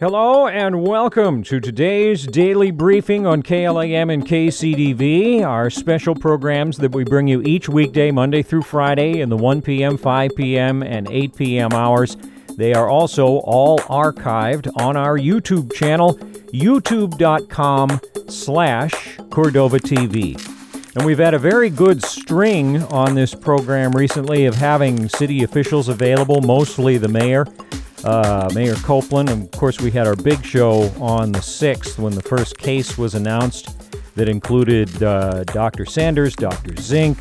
Hello and welcome to today's daily briefing on KLAM and KCDV, our special programs that we bring you each weekday, Monday through Friday, in the 1 p.m., 5 p.m., and 8 p.m. hours. They are also all archived on our YouTube channel, youtube.com slash Cordova TV. And we've had a very good string on this program recently of having city officials available, mostly the mayor uh, Mayor Copeland. And of course, we had our big show on the 6th when the first case was announced that included uh, Dr. Sanders, Dr. Zink,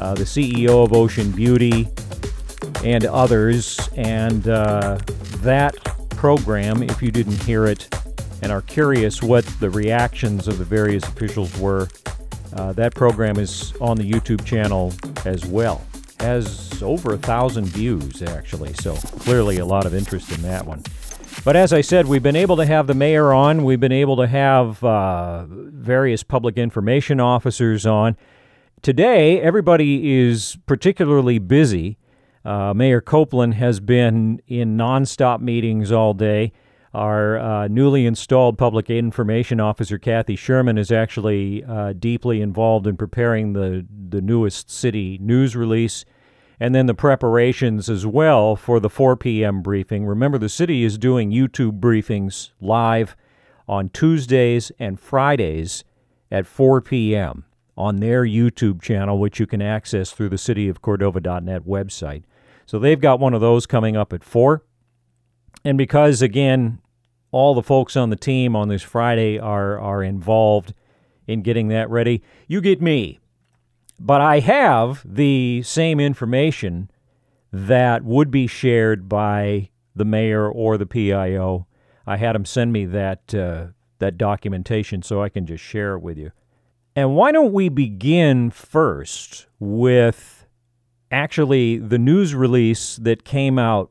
uh, the CEO of Ocean Beauty, and others. And uh, that program, if you didn't hear it and are curious what the reactions of the various officials were, uh, that program is on the YouTube channel as well has over a thousand views, actually, so clearly a lot of interest in that one. But as I said, we've been able to have the mayor on, we've been able to have uh, various public information officers on. Today, everybody is particularly busy. Uh, mayor Copeland has been in nonstop meetings all day. Our uh, newly installed public information officer, Kathy Sherman, is actually uh, deeply involved in preparing the, the newest city news release and then the preparations as well for the 4 p.m. briefing. Remember, the city is doing YouTube briefings live on Tuesdays and Fridays at 4 p.m. on their YouTube channel, which you can access through the City of Cordova.net website. So they've got one of those coming up at 4. And because, again, all the folks on the team on this Friday are, are involved in getting that ready, you get me but I have the same information that would be shared by the mayor or the PIO. I had them send me that, uh, that documentation so I can just share it with you. And why don't we begin first with actually the news release that came out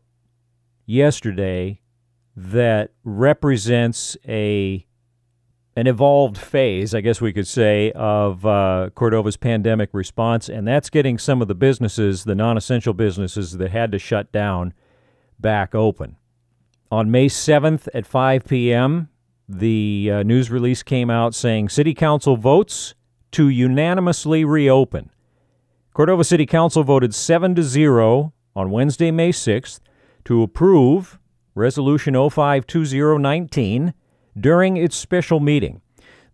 yesterday that represents a an evolved phase, I guess we could say, of uh, Cordova's pandemic response, and that's getting some of the businesses, the non essential businesses that had to shut down, back open. On May 7th at 5 p.m., the uh, news release came out saying City Council votes to unanimously reopen. Cordova City Council voted 7 to 0 on Wednesday, May 6th to approve Resolution 052019 during its special meeting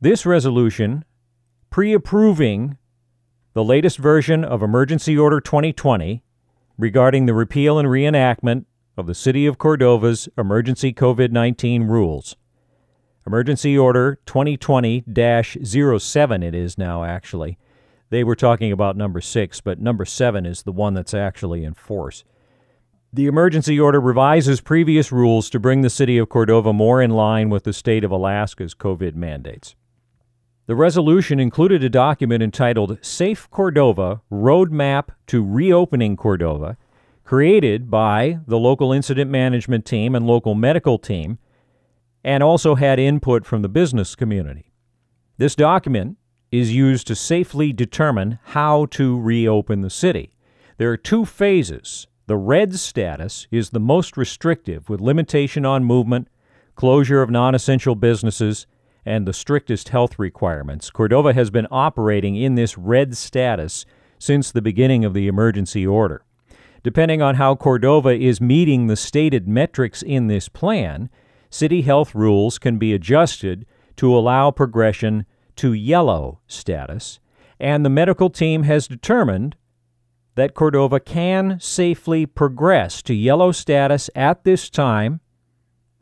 this resolution pre approving the latest version of Emergency Order 2020 regarding the repeal and reenactment of the City of Cordova's emergency COVID 19 rules. Emergency Order 2020 07, it is now actually. They were talking about number six, but number seven is the one that's actually in force. The emergency order revises previous rules to bring the city of Cordova more in line with the state of Alaska's COVID mandates. The resolution included a document entitled Safe Cordova Roadmap to Reopening Cordova, created by the local incident management team and local medical team, and also had input from the business community. This document is used to safely determine how to reopen the city. There are two phases the red status is the most restrictive, with limitation on movement, closure of non essential businesses, and the strictest health requirements. Cordova has been operating in this red status since the beginning of the emergency order. Depending on how Cordova is meeting the stated metrics in this plan, city health rules can be adjusted to allow progression to yellow status, and the medical team has determined that Cordova can safely progress to yellow status at this time,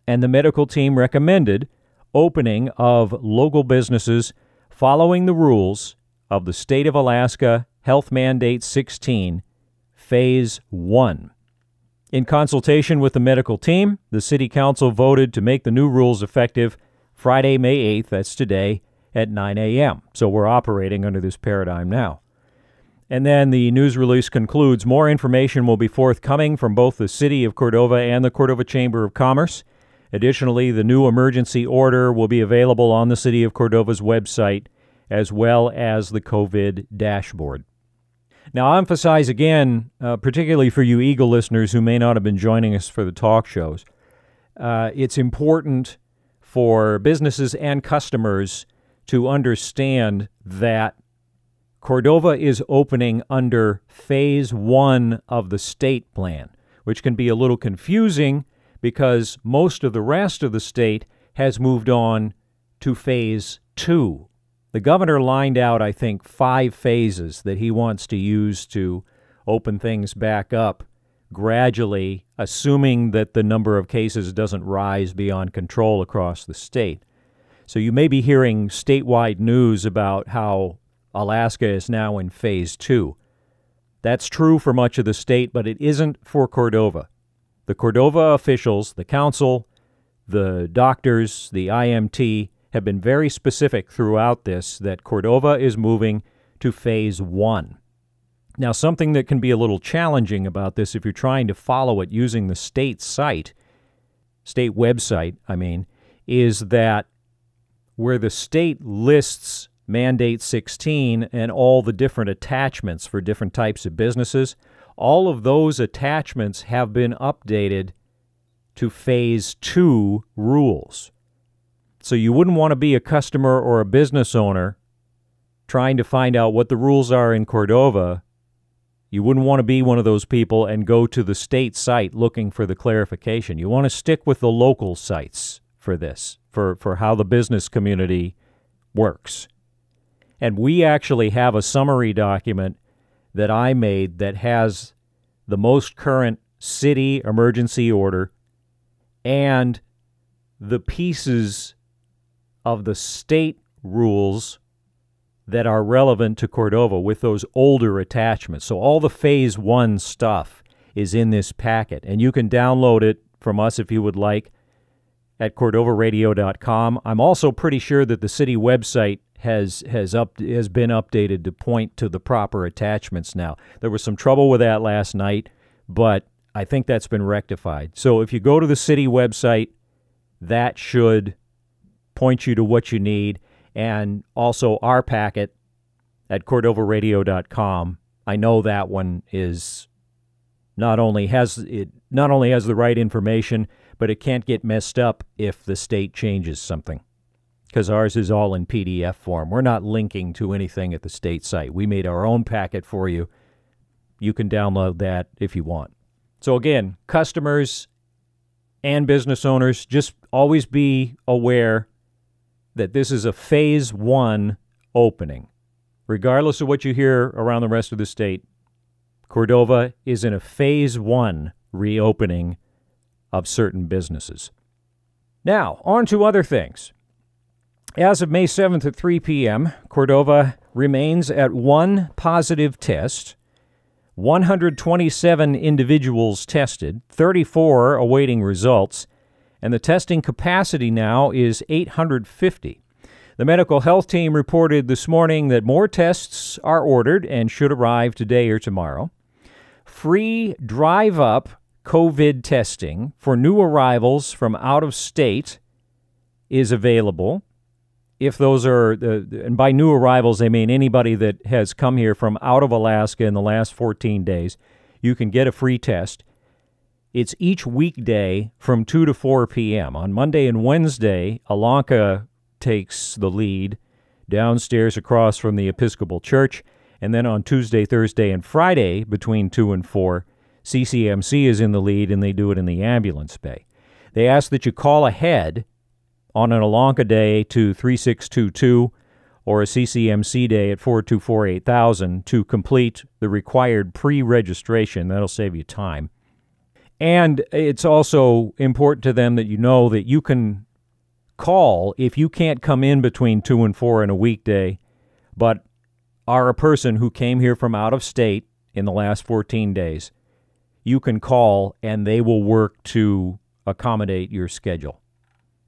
and the medical team recommended opening of local businesses following the rules of the State of Alaska Health Mandate 16, Phase 1. In consultation with the medical team, the City Council voted to make the new rules effective Friday, May 8th, that's today, at 9 a.m. So we're operating under this paradigm now. And then the news release concludes more information will be forthcoming from both the City of Cordova and the Cordova Chamber of Commerce. Additionally, the new emergency order will be available on the City of Cordova's website as well as the COVID dashboard. Now, i emphasize again, uh, particularly for you Eagle listeners who may not have been joining us for the talk shows, uh, it's important for businesses and customers to understand that Cordova is opening under phase one of the state plan, which can be a little confusing because most of the rest of the state has moved on to phase two. The governor lined out, I think, five phases that he wants to use to open things back up gradually, assuming that the number of cases doesn't rise beyond control across the state. So you may be hearing statewide news about how Alaska is now in phase two. That's true for much of the state, but it isn't for Cordova. The Cordova officials, the council, the doctors, the IMT, have been very specific throughout this that Cordova is moving to phase one. Now, something that can be a little challenging about this if you're trying to follow it using the state site, state website, I mean, is that where the state lists Mandate 16, and all the different attachments for different types of businesses. All of those attachments have been updated to Phase 2 rules. So you wouldn't want to be a customer or a business owner trying to find out what the rules are in Cordova. You wouldn't want to be one of those people and go to the state site looking for the clarification. You want to stick with the local sites for this, for, for how the business community works. And we actually have a summary document that I made that has the most current city emergency order and the pieces of the state rules that are relevant to Cordova with those older attachments. So all the phase one stuff is in this packet, and you can download it from us if you would like at cordovaradio.com. I'm also pretty sure that the city website has has up has been updated to point to the proper attachments now. There was some trouble with that last night, but I think that's been rectified. So if you go to the city website, that should point you to what you need and also our packet at cordovaradio.com. I know that one is not only has it not only has the right information, but it can't get messed up if the state changes something because ours is all in PDF form. We're not linking to anything at the state site. We made our own packet for you. You can download that if you want. So, again, customers and business owners, just always be aware that this is a phase one opening. Regardless of what you hear around the rest of the state, Cordova is in a phase one reopening of certain businesses. Now, on to other things. As of May 7th at 3 p.m., Cordova remains at one positive test, 127 individuals tested, 34 awaiting results, and the testing capacity now is 850. The medical health team reported this morning that more tests are ordered and should arrive today or tomorrow. Free drive up COVID testing for new arrivals from out of state is available if those are, the and by new arrivals, they mean anybody that has come here from out of Alaska in the last 14 days, you can get a free test. It's each weekday from 2 to 4 p.m. On Monday and Wednesday, Alanka takes the lead downstairs across from the Episcopal Church. And then on Tuesday, Thursday, and Friday, between 2 and 4, CCMC is in the lead and they do it in the ambulance bay. They ask that you call ahead on an Alonka day to 3622 or a CCMC day at 4248000 to complete the required pre registration. That'll save you time. And it's also important to them that you know that you can call if you can't come in between 2 and 4 on a weekday, but are a person who came here from out of state in the last 14 days. You can call and they will work to accommodate your schedule.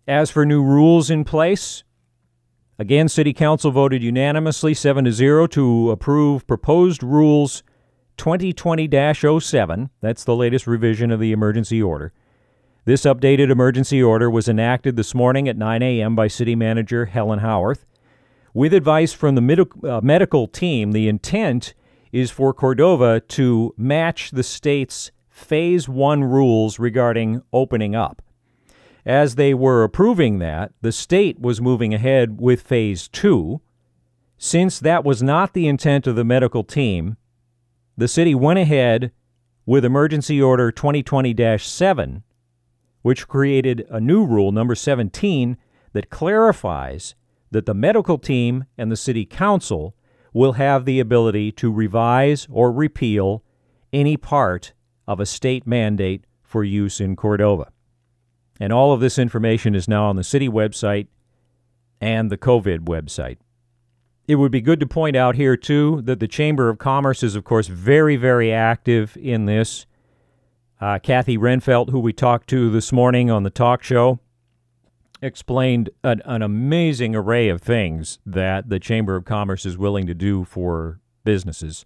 As for new rules in place, again, City Council voted unanimously 7 to 0 to approve proposed rules 2020 07. That's the latest revision of the emergency order. This updated emergency order was enacted this morning at 9 a.m. by City Manager Helen Howarth. With advice from the uh, medical team, the intent is for Cordova to match the state's Phase 1 rules regarding opening up. As they were approving that, the state was moving ahead with phase two. Since that was not the intent of the medical team, the city went ahead with Emergency Order 2020 7, which created a new rule, number 17, that clarifies that the medical team and the city council will have the ability to revise or repeal any part of a state mandate for use in Cordova. And all of this information is now on the city website and the COVID website. It would be good to point out here, too, that the Chamber of Commerce is, of course, very, very active in this. Uh, Kathy Renfelt, who we talked to this morning on the talk show, explained an, an, amazing array of things that the Chamber of Commerce is willing to do for businesses.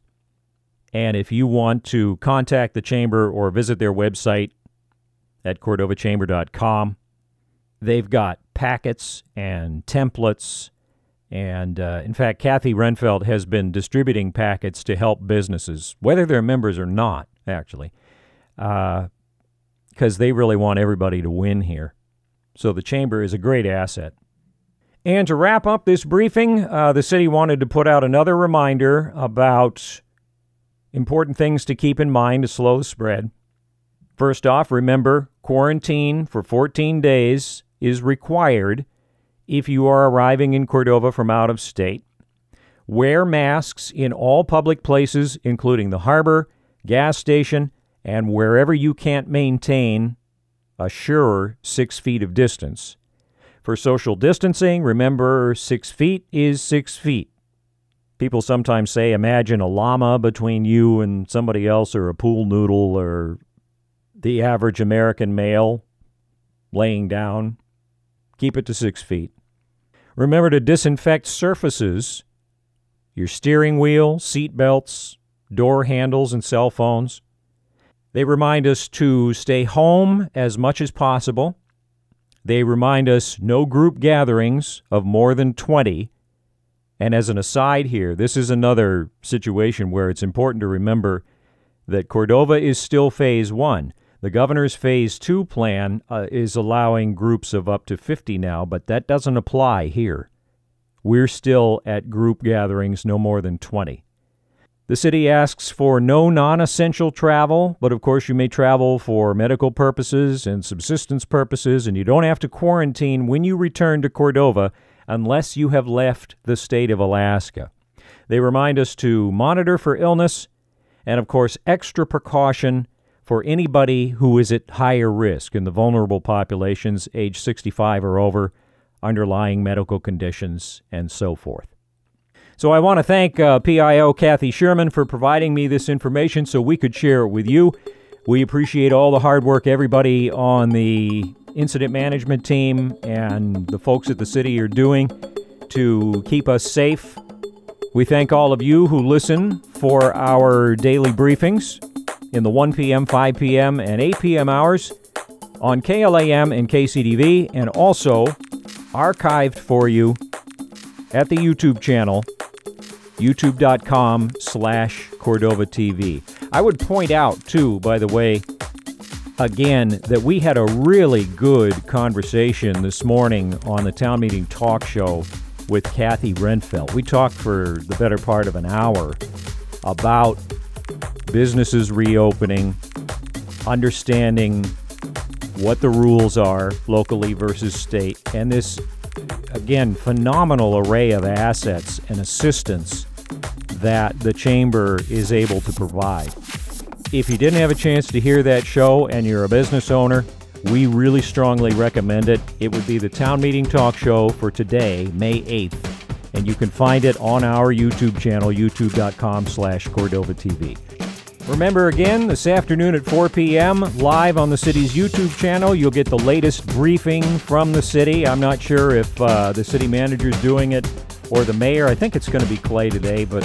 And if you want to contact the Chamber or visit their website, at CordovaChamber.com. They've got packets and templates. And uh, in fact, Kathy Renfeld has been distributing packets to help businesses, whether they're members or not, actually, because uh, they really want everybody to win here. So the chamber is a great asset. And to wrap up this briefing, uh, the city wanted to put out another reminder about important things to keep in mind to slow the spread. First off, remember quarantine for 14 days is required if you are arriving in Cordova from out of state. Wear masks in all public places, including the harbor, gas station, and wherever you can't maintain a sure six feet of distance. For social distancing, remember six feet is six feet. People sometimes say, imagine a llama between you and somebody else, or a pool noodle, or the average American male laying down, keep it to six feet. Remember to disinfect surfaces your steering wheel, seat belts, door handles, and cell phones. They remind us to stay home as much as possible. They remind us no group gatherings of more than 20. And as an aside here, this is another situation where it's important to remember that Cordova is still phase one. The governor's phase two plan uh, is allowing groups of up to 50 now, but that doesn't apply here. We're still at group gatherings no more than 20. The city asks for no non essential travel, but of course, you may travel for medical purposes and subsistence purposes, and you don't have to quarantine when you return to Cordova unless you have left the state of Alaska. They remind us to monitor for illness and, of course, extra precaution for anybody who is at higher risk in the vulnerable populations, age 65 or over, underlying medical conditions, and so forth. So I want to thank uh, PIO Kathy Sherman for providing me this information so we could share it with you. We appreciate all the hard work everybody on the incident management team and the folks at the city are doing to keep us safe. We thank all of you who listen for our daily briefings in the 1 p.m., 5 p.m., and 8 p.m. hours on KLAM and KCTV, and also archived for you at the YouTube channel, youtube.com slash Cordova TV. I would point out, too, by the way, again, that we had a really good conversation this morning on the town meeting talk show with Kathy Renfeld. We talked for the better part of an hour about businesses reopening, understanding what the rules are locally versus state, and this, again, phenomenal array of assets and assistance that the chamber is able to provide. If you didn't have a chance to hear that show and you're a business owner, we really strongly recommend it. It would be the town meeting talk show for today, May 8th and you can find it on our YouTube channel, youtube.com slash Cordova TV. Remember again, this afternoon at 4 p.m., live on the city's YouTube channel, you'll get the latest briefing from the city. I'm not sure if uh, the city manager is doing it or the mayor. I think it's going to be Clay today, but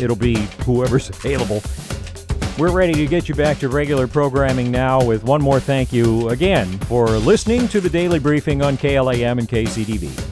it'll be whoever's available. We're ready to get you back to regular programming now with one more thank you again for listening to the daily briefing on KLAM and KCDV.